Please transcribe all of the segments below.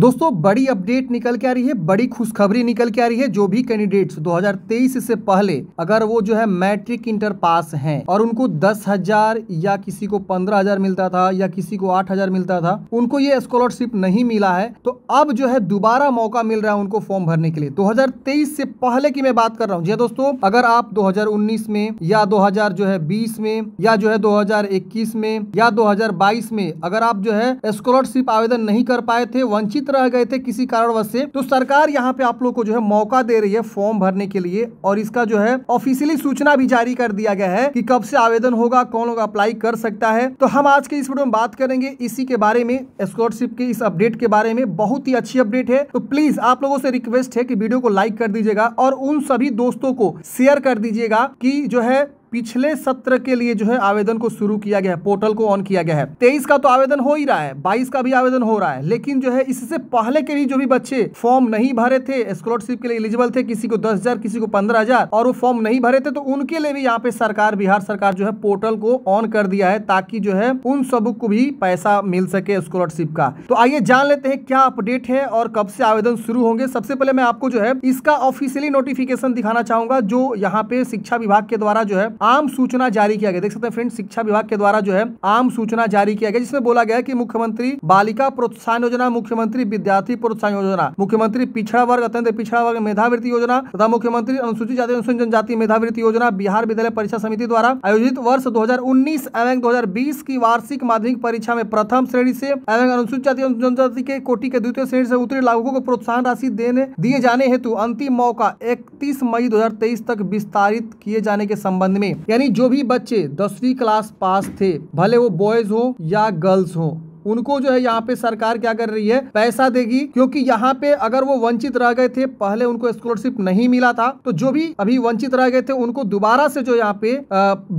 दोस्तों बड़ी अपडेट निकल के आ रही है बड़ी खुशखबरी निकल के आ रही है जो भी कैंडिडेट्स 2023 से पहले अगर वो जो है मैट्रिक इंटर पास हैं और उनको दस हजार या किसी को पंद्रह हजार मिलता था या किसी को आठ हजार मिलता था उनको ये स्कॉलरशिप नहीं मिला है तो अब जो है दोबारा मौका मिल रहा है उनको फॉर्म भरने के लिए दो से पहले की मैं बात कर रहा हूँ जी हाँ दोस्तों अगर आप दो में या दो जो है बीस में या जो है दो में या दो में अगर आप जो है स्कॉलरशिप आवेदन नहीं कर पाए थे वंचित रह गए थे किसी कारणवश से तो सरकार यहाँ पे आप लोग को जो है मौका दे रही है फॉर्म भरने के लिए और इसका जो है ऑफिशियली सूचना भी जारी कर दिया गया है कि कब से आवेदन होगा कौन लोग अप्लाई कर सकता है तो हम आज के इस वीडियो में बात करेंगे इसी के बारे में स्कॉलरशिप के इस अपडेट के बारे में बहुत ही अच्छी अपडेट है तो प्लीज आप लोगों से रिक्वेस्ट है की वीडियो को लाइक कर दीजिएगा और उन सभी दोस्तों को शेयर कर दीजिएगा कि जो है पिछले सत्र के लिए जो है आवेदन को शुरू किया गया है पोर्टल को ऑन किया गया है तेईस का तो आवेदन हो ही रहा है बाईस का भी आवेदन हो रहा है लेकिन जो है इससे पहले के भी जो भी बच्चे फॉर्म नहीं भरे थे स्कॉलरशिप के लिए एलिजिबल थे किसी को दस हजार किसी को पंद्रह हजार और वो फॉर्म नहीं भरे थे तो उनके लिए भी यहाँ पे सरकार बिहार सरकार जो है पोर्टल को ऑन कर दिया है ताकि जो है उन सब को भी पैसा मिल सके स्कॉलरशिप का तो आइए जान लेते हैं क्या अपडेट है और कब से आवेदन शुरू होंगे सबसे पहले मैं आपको जो है इसका ऑफिशियली नोटिफिकेशन दिखाना चाहूंगा जो यहाँ पे शिक्षा विभाग के द्वारा जो है आम सूचना जारी किया गया देख सकते हैं फ्रेंड शिक्षा विभाग के द्वारा जो है आम सूचना जारी किया गया जिसमें बोला गया कि मुख्यमंत्री बालिका प्रोत्साहन योजना मुख्यमंत्री विद्यार्थी प्रोत्साहन योजना मुख्यमंत्री पिछड़ा वर्ग अत्यंत पिछड़ा वर्ग मेधावृत्ति योजना तथा मुख्यमंत्री अनुसूचित जाति अनुसूचित जनजाति मेधावृत्ति योजना बिहार विद्यालय परीक्षा समिति द्वारा आयोजित वर्ष दो एवं दो की वार्षिक माध्यमिक परीक्षा में प्रथम श्रेणी से एवं अनुसूचित जाति जनजाति के कोटि के द्वितीय श्रेणी से उत्तीर्ण लाभुकों को प्रोत्साहन राशि देने दिए जाने हेतु अंतिम मौका इकतीस मई दो तक विस्तारित किए जाने के संबंध में यानी जो भी बच्चे दसवीं क्लास पास थे भले वो बॉयज हो या गर्ल्स हो उनको जो है यहाँ पे सरकार क्या कर रही है पैसा देगी क्योंकि यहाँ पे अगर वो वंचित रह गए थे पहले उनको स्कॉलरशिप नहीं मिला था तो जो भी अभी वंचित रह गए थे उनको दोबारा से जो यहाँ पे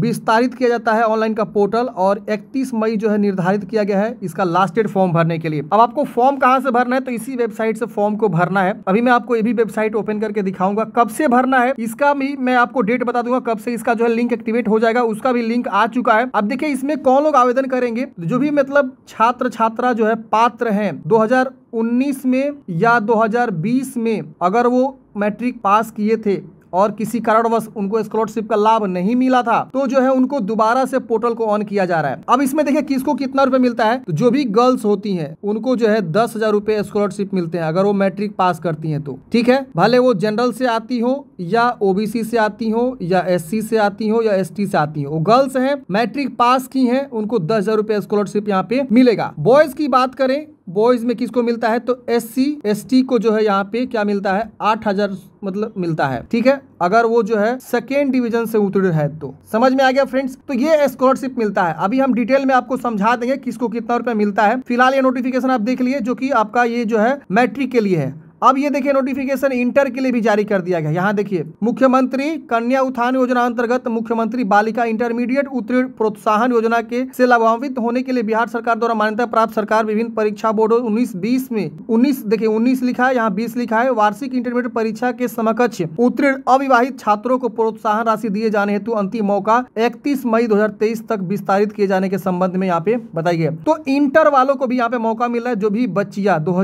विस्तारित किया जाता है ऑनलाइन का पोर्टल और इकतीस मई जो है निर्धारित किया गया है इसका लास्ट डेट फॉर्म भरने के लिए अब आपको फॉर्म कहाँ से भरना है तो इसी वेबसाइट से फॉर्म को भरना है अभी मैं आपको ये भी वेबसाइट ओपन करके दिखाऊंगा कब से भरना है इसका भी मैं आपको डेट बता दूंगा कब से इसका जो है लिंक एक्टिवेट हो जाएगा उसका भी लिंक आ चुका है अब देखिए इसमें कौन लोग आवेदन करेंगे जो भी मतलब छात्र छात्र छात्रा जो है पात्र हैं 2019 में या 2020 में अगर वो मैट्रिक पास किए थे और किसी कारणवश उनको स्कॉलरशिप का लाभ नहीं मिला था तो जो है उनको दोबारा से पोर्टल को ऑन किया जा रहा है अब इसमें देखिए किसको कितना रुपए मिलता है तो जो भी गर्ल्स होती है उनको जो है दस हजार रुपए स्कॉलरशिप मिलते हैं अगर वो मैट्रिक पास करती है तो ठीक है भले वो जनरल से आती हो या ओबीसी से आती हो या एस से आती हो या एस से आती हो वो गर्ल्स है मैट्रिक पास की है उनको दस हजार स्कॉलरशिप यहाँ पे मिलेगा बॉयज की बात करें बॉयज़ में किसको मिलता है तो एस सी एस टी को जो है यहाँ पे क्या मिलता है आठ हजार मतलब मिलता है ठीक है अगर वो जो है सेकेंड डिवीजन से उत्तीर्ण है तो समझ में आ गया फ्रेंड्स तो ये स्कॉलरशिप मिलता है अभी हम डिटेल में आपको समझा देंगे किसको कितना रुपया मिलता है फिलहाल ये नोटिफिकेशन आप देख लिए जो की आपका ये जो है मैट्रिक के लिए है अब ये देखिए नोटिफिकेशन इंटर के लिए भी जारी कर दिया गया यहाँ देखिए मुख्यमंत्री कन्या उत्थान योजना अंतर्गत मुख्यमंत्री बालिका इंटरमीडिएट उत्तीर्ण प्रोत्साहन योजना के से लाभान्वित होने के लिए बिहार सरकार द्वारा मान्यता प्राप्त सरकार विभिन्न परीक्षा बोर्ड उन्नीस बीस में उन्नीस देखिए उन्नीस लिखा है यहाँ बीस लिखा है वार्षिक इंटरमीडिएट परीक्षा के समकक्ष उत्तीर्ण अविवाहित छात्रों को प्रोत्साहन राशि दिए जाने हेतु अंतिम मौका इकतीस मई दो तक विस्तारित किए जाने के संबंध में यहाँ पे बताइए तो इंटर वालों को भी यहाँ पे मौका मिला है जो भी बच्चिया दो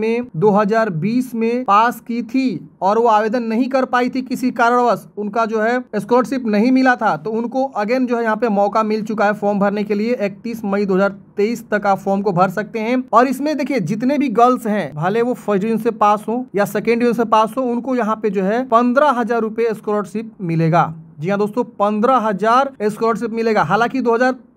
में दो 2020 में पास की थी और वो आवेदन नहीं कर पाई थी किसी कारणवश उनका जो है स्कॉलरशिप नहीं मिला था तो उनको अगेन जो है यहाँ पे मौका मिल चुका है फॉर्म भरने के लिए 31 मई 2023 तक आप फॉर्म को भर सकते हैं और इसमें देखिए जितने भी गर्ल्स हैं भले वो फर्स्ट डिवीजन से पास हो या सेकेंड डिवीजन से पास हो उनको यहाँ पे जो है पंद्रह हजार स्कॉलरशिप मिलेगा जी हाँ दोस्तों पंद्रह हजार स्कॉलरशिप मिलेगा हालांकि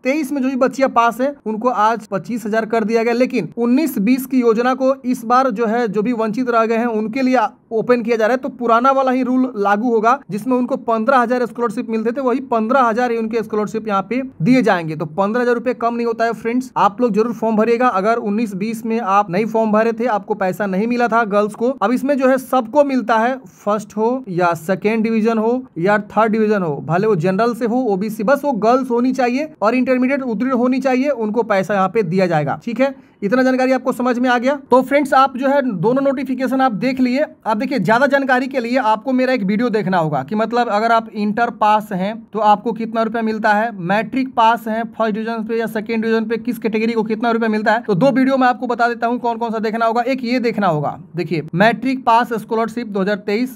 तेईस में जो भी बच्चिया पास है उनको आज पच्चीस हजार कर दिया गया लेकिन उन्नीस बीस की योजना को इस बार जो है जो भी वंचित रह गए हैं उनके लिए ओपन किया जा रहा है तो पुराना वाला ही रूल लागू होगा जिसमें उनको पंद्रह हजार स्कॉलरशिप मिलते थे वही पंद्रह हजार ही उनके स्कॉलरशिप यहाँ पे दिए जाएंगे तो पंद्रह हजार रुपए कम नहीं होता है फ्रेंड्स आप लोग जरूर फॉर्म भरेगा अगर उन्नीस बीस में आप नहीं फॉर्म भरे थे आपको पैसा नहीं मिला था गर्ल्स को अब इसमें जो है सबको मिलता है फर्स्ट हो या सेकेंड डिविजन हो या थर्ड डिविजन हो भले वो जनरल से हो ओबीसी बस वो गर्ल्स होनी चाहिए और इंटर इंटरमीडिएट उत्तीर्ण होनी चाहिए उनको पैसा यहाँ पे दिया जाएगा ठीक है इतना जानकारी आपको समझ में आ गया तो फ्रेंड्स आप जो है दोनों नोटिफिकेशन आप देख लिए आप देखिए ज्यादा जानकारी के लिए आपको मेरा एक वीडियो देखना होगा कि मतलब अगर आप इंटर पास हैं तो आपको कितना रुपया मिलता है मैट्रिक पास हैं फर्स्ट डिवीजन पे या सेकेंड डिवीजन पे किस कैटेगरी को कितना रुपया मिलता है तो दो वीडियो मैं आपको बता देता हूँ कौन कौन सा देखना होगा एक ये देखना होगा देखिए मैट्रिक पास स्कॉलरशिप दो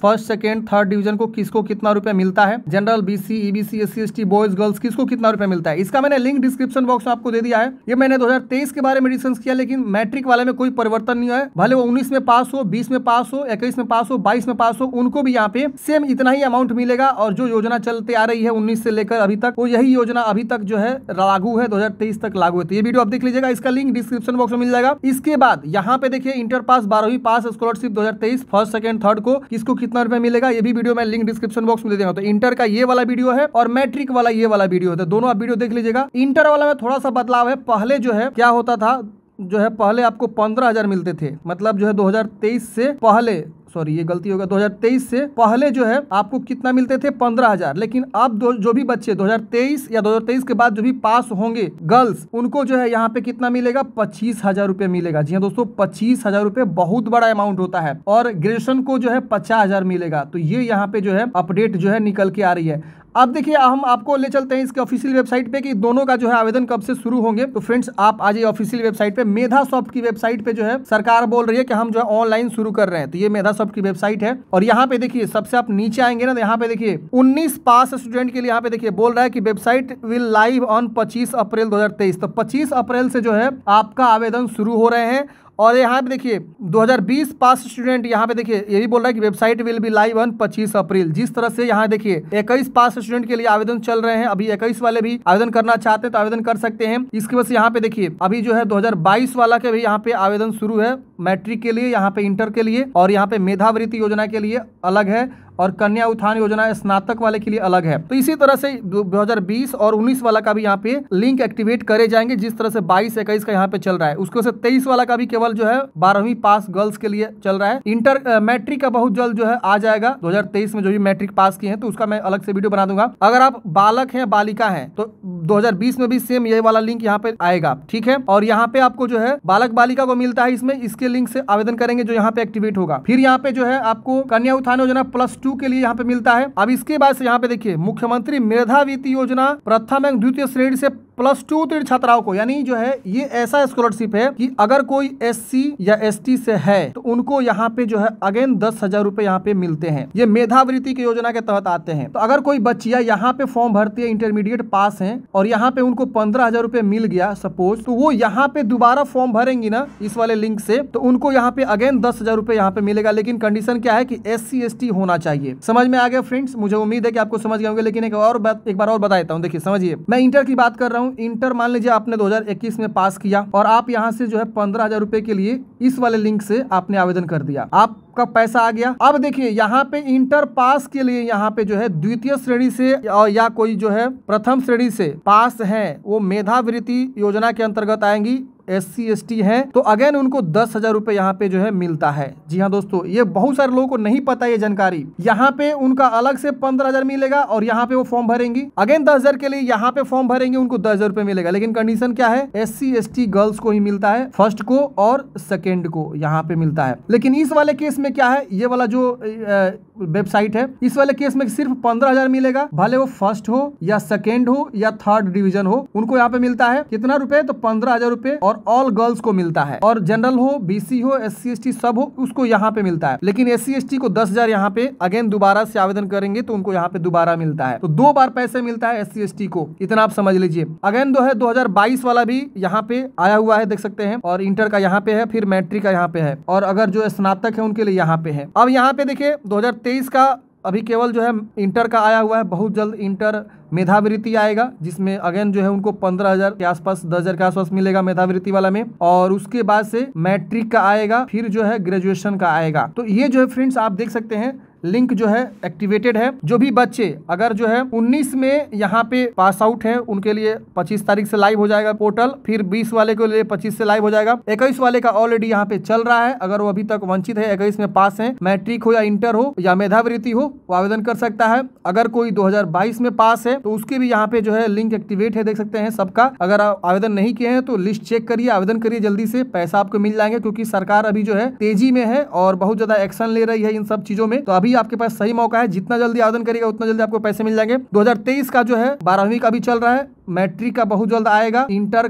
फर्स्ट सेकेंड थर्ड डिवीजन को किसको कितना रुपया मिलता है general BC EBC S C boys girls किसको कितना रुपया मिलता है इसका मैंने लिंक डिस्क्रिप्शन बॉक्स में आपको दे दिया है ये मैंने 2023 के बारे में डिस्कस किया लेकिन मैट्रिक वाले में कोई परिवर्तन नहीं है भले वो उन्नीस में पास हो बीस में पास हो इक्कीस में पास हो बाईस में पास हो उनको भी यहाँ पे सेम इतना ही अमाउंट मिलेगा और जो योजना चलते आ रही है उन्नीस से लेकर अभी तक वो यही योजना अभी तक जो है लागू है दो तक लागू है तो ये वीडियो आप देख लीजिएगा इसका लिंक डिस्क्रिप्शन बॉक्स में मिल जाएगा इसके बाद यहाँ पे देखिए इंटर पास बारहवीं पास स्कॉलरशिप दो फर्स्ट सेकंड थर्ड को किसको कितना रुपया मिलेगा ये भी वीडियो मैं लिंक डिस्क्रिप्शन बॉक्स में दे देगा तो इंटर का ये वाला वीडियो है और मैट्रिक वाला ये वाला वीडियो है तो दोनों आप वीडियो देख लीजिएगा इंटर वाला में थोड़ा सा बदलाव है पहले जो है क्या होता था जो है पहले आपको पंद्रह हजार मिलते थे मतलब जो है 2023 से पहले सॉरी ये गलती होगा 2023 से पहले जो है आपको कितना मिलते थे पंद्रह हजार लेकिन अब जो भी बच्चे 2023 या 2023 के बाद जो भी पास होंगे गर्ल्स उनको जो है यहाँ पे कितना मिलेगा पच्चीस हजार रुपए मिलेगा जी हाँ दोस्तों पच्चीस हजार रुपए बहुत बड़ा अमाउंट होता है और ग्रेजुएशन को जो है पचास हजार मिलेगा तो ये यहाँ पे जो है अपडेट जो है निकल के आ रही है अब देखिए हम आपको ले चलते हैं इसके ऑफिशियल वेबसाइट पे कि दोनों का जो है आवेदन कब से शुरू होंगे तो फ्रेंड्स आप आज ये ऑफिशियल वेबसाइट पे मेधा सॉफ्ट की वेबसाइट पे जो है सरकार बोल रही है कि हम जो है ऑनलाइन शुरू कर रहे हैं तो ये मेधा सॉफ्ट की वेबसाइट है और यहाँ पे देखिए सबसे आप नीचे आएंगे ना तो यहाँ पे देखिए उन्नीस पास स्टूडेंट के लिए यहाँ पे देखिए बोल रहा है कि वेबसाइट विल लाइव ऑन पच्चीस अप्रैल दो तो पच्चीस अप्रैल से जो है आपका आवेदन शुरू हो रहे हैं और यहाँ पे देखिए 2020 पास स्टूडेंट यहाँ पे देखिए ये भी बोल रहा है कि website will be live on 25 April जिस तरह से यहाँ देखिए 21 पास स्टूडेंट के लिए आवेदन चल रहे हैं अभी 21 वाले भी आवेदन करना चाहते हैं तो आवेदन कर सकते हैं इसके वजह से यहाँ पे देखिए अभी जो है दो वाला के भी यहाँ पे आवेदन शुरू है मैट्रिक के लिए यहाँ पे इंटर के लिए और यहाँ पे मेधावृत्ति योजना के लिए अलग है और कन्या उत्थान योजना स्नातक वाले के लिए अलग है तो इसी तरह से 2020 और 19 वाला का भी यहाँ पे लिंक एक्टिवेट करे जाएंगे जिस तरह से 22 इक्कीस का यहाँ पे चल रहा है उसके से 23 वाला का भी केवल जो है बारहवीं पास गर्ल्स के लिए चल रहा है इंटर मैट्रिक का बहुत जल्द जो है आ जाएगा दो में जो भी मैट्रिक पास किए हैं तो उसका मैं अलग से वीडियो बना दूंगा अगर आप बालक है बालिका है तो 2020 में भी सेम ये वाला लिंक यहाँ पे आएगा ठीक है और यहाँ पे आपको जो है बालक बालिका को मिलता है इसमें इसके लिंक से आवेदन करेंगे जो यहाँ पे एक्टिवेट होगा फिर यहाँ पे जो है आपको कन्या उत्थान योजना प्लस टू के लिए यहाँ पे मिलता है अब इसके बाद से यहाँ पे देखिए मुख्यमंत्री मेधावित्त योजना प्रथम एवं द्वितीय श्रेणी से प्लस टू तीन छात्राओं को यानी जो है ये ऐसा स्कॉलरशिप है कि अगर कोई एससी या एसटी से है तो उनको यहाँ पे जो है अगेन दस हजार रूपए यहाँ पे मिलते हैं ये मेधावृत्ति की योजना के तहत आते हैं तो अगर कोई बच्चिया यहाँ पे फॉर्म भरती है इंटरमीडिएट पास है और यहाँ पे उनको पंद्रह हजार रूपए मिल गया सपोज तो वो यहाँ पे दोबारा फॉर्म भरेंगी ना इस वाले लिंक से तो उनको यहाँ पे अगेन दस हजार रूपए यहाँ पे मिलेगा लेकिन कंडीशन क्या है की एस सी होना चाहिए समझ में आ गया फ्रेंड्स मुझे उम्मीद है की आपको समझ गए लेकिन एक और एक बार और बता देता हूँ देखिए समझिए मैं इंटर की बात कर रहा हूँ हूँ इंटर मान लीजिए आपने 2021 में पास किया और आप यहाँ से जो है पंद्रह हजार रुपए के लिए इस वाले लिंक से आपने आवेदन कर दिया आपका पैसा आ गया अब देखिए यहाँ पे इंटर पास के लिए यहाँ पे जो है द्वितीय श्रेणी से या कोई जो है प्रथम श्रेणी से पास है वो मेधावृत्ति योजना के अंतर्गत आएंगी एस सी एस टी है तो अगेन उनको दस हजार रुपए यहाँ पे जो है मिलता है जी हाँ दोस्तों ये बहुत सारे लोगों को नहीं पता ये जानकारी यहाँ पे उनका अलग से पंद्रह हजार मिलेगा और यहाँ पे वो फॉर्म भरेंगी अगेन दस हजार के लिए यहाँ पे फॉर्म भरेंगे उनको दस हजार रुपए मिलेगा लेकिन कंडीशन क्या है S C S T girls को ही मिलता है फर्स्ट को और सेकेंड को यहाँ पे मिलता है लेकिन इस वाले केस में क्या है ये वाला जो वेबसाइट है इस वाले केस में सिर्फ पंद्रह हजार मिलेगा भले वो फर्स्ट हो या सेकेंड हो या थर्ड डिवीजन हो उनको यहाँ पे मिलता है कितना रुपए तो पंद्रह हजार रूपए और ऑल गर्ल्स को मिलता है और जनरल हो बीसी हो एस सी सब हो उसको यहाँ पे मिलता है लेकिन एस सी को दस हजार यहाँ पे अगेन दोबारा से आवेदन करेंगे तो उनको यहाँ पे दोबारा मिलता है तो दो बार पैसे मिलता है एस सी को इतना आप समझ लीजिए अगेन दो है दो वाला भी यहाँ पे आया हुआ है देख सकते हैं और इंटर का यहाँ पे है फिर मैट्रिक का यहाँ पे है और अगर जो स्नातक है उनके लिए यहाँ पे है अब यहाँ पे देखिए दो 2023 का अभी केवल जो है इंटर का आया हुआ है बहुत जल्द इंटर मेधावृत्ति आएगा जिसमें अगेन जो है उनको पंद्रह हजार के आसपास दस हजार के आसपास मिलेगा मेधावृत्ति वाला में और उसके बाद से मैट्रिक का आएगा फिर जो है ग्रेजुएशन का आएगा तो ये जो है फ्रेंड्स आप देख सकते हैं लिंक जो है एक्टिवेटेड है जो भी बच्चे अगर जो है 19 में यहाँ पे पास आउट है उनके लिए 25 तारीख से लाइव हो जाएगा पोर्टल फिर 20 वाले के लिए 25 से लाइव हो जाएगा 21 वाले का ऑलरेडी यहाँ पे चल रहा है अगर वो अभी तक वंचित है 21 में पास है मैट्रिक हो या इंटर हो या मेधावृत्ति हो वो आवेदन कर सकता है अगर कोई दो में पास है तो उसके भी यहाँ पे जो है लिंक एक्टिवेट है देख सकते हैं सबका अगर आप आवेदन नहीं किए हैं तो लिस्ट चेक करिए आवेदन करिए जल्दी से पैसा आपको मिल जाएंगे क्योंकि सरकार अभी जो है तेजी में है और बहुत ज्यादा एक्शन ले रही है इन सब चीजों में तो अभी आपके पास सही मौका है जितना जल्दी आवेदन करेगा उतना जल्दी आपको पैसे मिल जाएंगे दो का जो है बारहवीं का भी चल रहा है मैट्रिक का बहुत जल्द आएगा इंटर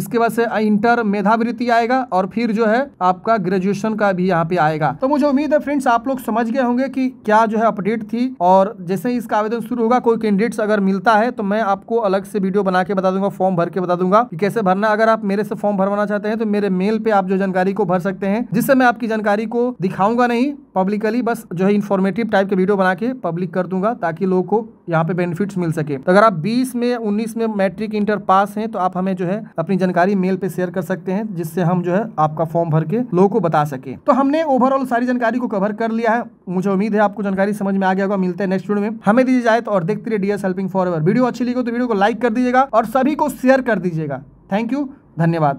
इसके बाद से इंटर मेधावृत्ति आएगा और फिर जो है आपका ग्रेजुएशन का भी यहाँ पे आएगा तो मुझे उम्मीद है फ्रेंड्स आप लोग समझ गए होंगे कि क्या जो है अपडेट थी और जैसे ही इसका आवेदन शुरू होगा कोई कैंडिडेट्स अगर मिलता है तो मैं आपको अलग से वीडियो बना के बता दूंगा फॉर्म भर के बता दूंगा कि कैसे भरना अगर आप मेरे से फॉर्म भरवाना चाहते हैं तो मेरे मेल पे आप जो जानकारी को भर सकते हैं जिससे मैं आपकी जानकारी को दिखाऊंगा नहीं पब्लिकली बस जो है इन्फॉर्मेटिव टाइप के वीडियो बना के पब्लिक कर दूंगा ताकि लोगों को यहाँ पे बेनिफिट्स मिल सके तो अगर आप 20 में 19 में मैट्रिक इंटर पास हैं तो आप हमें जो है अपनी जानकारी मेल पे शेयर कर सकते हैं जिससे हम जो है आपका फॉर्म भर के लोगों को बता सके तो हमने ओवरऑल सारी जानकारी को कवर कर लिया है मुझे उम्मीद है आपको जानकारी समझ में आ गया होगा मिलते हैं नेक्स्ट वीडियो में हमें दीजिए जाए तो और देखते रहिए डीएस हेल्पिंग फॉर वीडियो अच्छी लगी तो वीडियो को लाइक कर दीजिएगा और सभी को शेयर कर दीजिएगा थैंक यू धन्यवाद